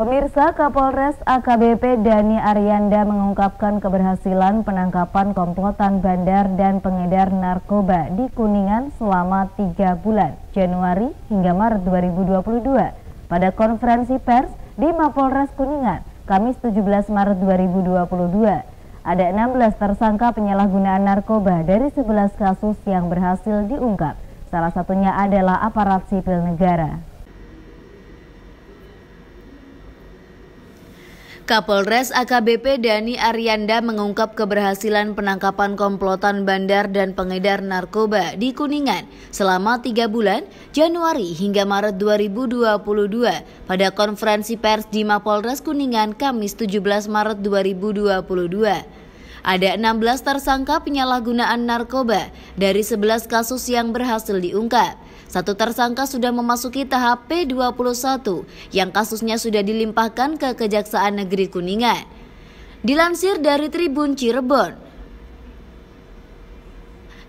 Pemirsa Kapolres AKBP Dani Arianda mengungkapkan keberhasilan penangkapan komplotan bandar dan pengedar narkoba di Kuningan selama tiga bulan, Januari hingga Maret 2022. Pada konferensi pers di Mapolres Kuningan, Kamis 17 Maret 2022 ada 16 tersangka penyalahgunaan narkoba dari 11 kasus yang berhasil diungkap. Salah satunya adalah aparat sipil negara. Kapolres AKBP Dani Arianda mengungkap keberhasilan penangkapan komplotan bandar dan pengedar narkoba di Kuningan selama tiga bulan, Januari hingga Maret 2022 pada konferensi pers di Mapolres Kuningan Kamis 17 Maret 2022 ada 16 tersangka penyalahgunaan narkoba dari 11 kasus yang berhasil diungkap. Satu tersangka sudah memasuki tahap P21 yang kasusnya sudah dilimpahkan ke Kejaksaan Negeri Kuningan. Dilansir dari Tribun Cirebon,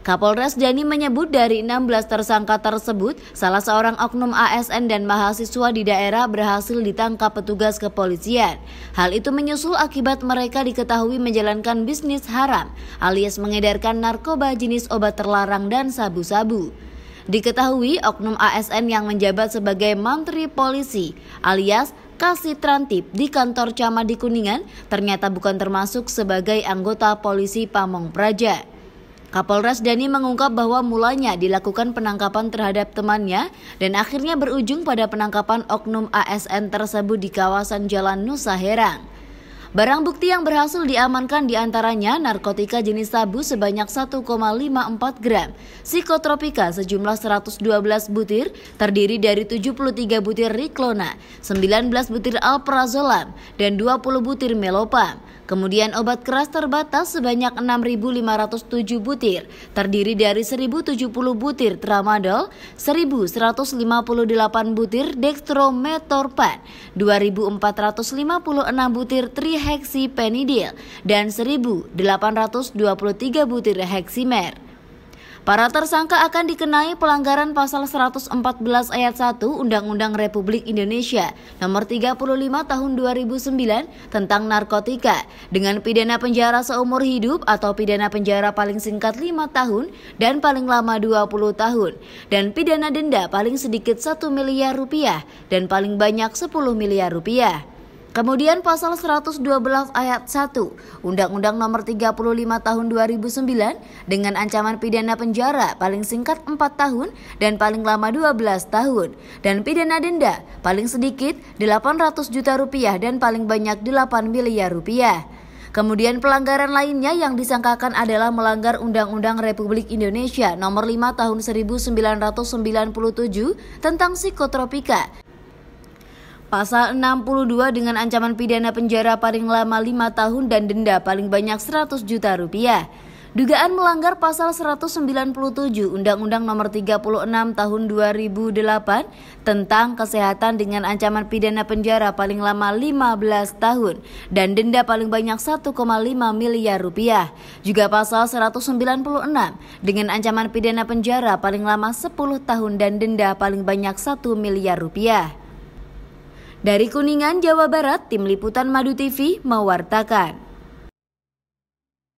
Kapolres Dani menyebut dari 16 tersangka tersebut, salah seorang oknum ASN dan mahasiswa di daerah berhasil ditangkap petugas kepolisian. Hal itu menyusul akibat mereka diketahui menjalankan bisnis haram alias mengedarkan narkoba jenis obat terlarang dan sabu-sabu. Diketahui oknum ASN yang menjabat sebagai Menteri Polisi alias Kasih Trantip di kantor Camat di Kuningan ternyata bukan termasuk sebagai anggota polisi Pamong Praja. Kapolres Dani mengungkap bahwa mulanya dilakukan penangkapan terhadap temannya dan akhirnya berujung pada penangkapan oknum ASN tersebut di kawasan Jalan Nusa Herang. Barang bukti yang berhasil diamankan diantaranya narkotika jenis sabu sebanyak 1,54 gram, psikotropika sejumlah 112 butir, terdiri dari 73 butir Riklona, 19 butir Alprazolam, dan 20 butir Melopam. Kemudian obat keras terbatas sebanyak 6.507 butir, terdiri dari 1.070 butir tramadol, 1.158 butir dextrometorpan, 2.456 butir tri penidil dan 1.823 butir heximer. Para tersangka akan dikenai pelanggaran pasal 114 ayat 1 Undang-Undang Republik Indonesia nomor 35 tahun 2009 tentang narkotika dengan pidana penjara seumur hidup atau pidana penjara paling singkat 5 tahun dan paling lama 20 tahun dan pidana denda paling sedikit 1 miliar rupiah dan paling banyak 10 miliar rupiah. Kemudian pasal 112 ayat 1 Undang-Undang Nomor 35 Tahun 2009 dengan ancaman pidana penjara paling singkat 4 tahun dan paling lama 12 tahun dan pidana denda paling sedikit 800 juta rupiah dan paling banyak 8 miliar rupiah. Kemudian pelanggaran lainnya yang disangkakan adalah melanggar Undang-Undang Republik Indonesia Nomor 5 Tahun 1997 tentang Psikotropika Pasal 62 dengan ancaman pidana penjara paling lama 5 tahun dan denda paling banyak 100 juta rupiah. Dugaan melanggar pasal 197 Undang-Undang Nomor 36 Tahun 2008 tentang kesehatan dengan ancaman pidana penjara paling lama 15 tahun dan denda paling banyak 1,5 miliar rupiah. Juga pasal 196 dengan ancaman pidana penjara paling lama 10 tahun dan denda paling banyak 1 miliar rupiah. Dari Kuningan, Jawa Barat, Tim Liputan Madu TV mewartakan.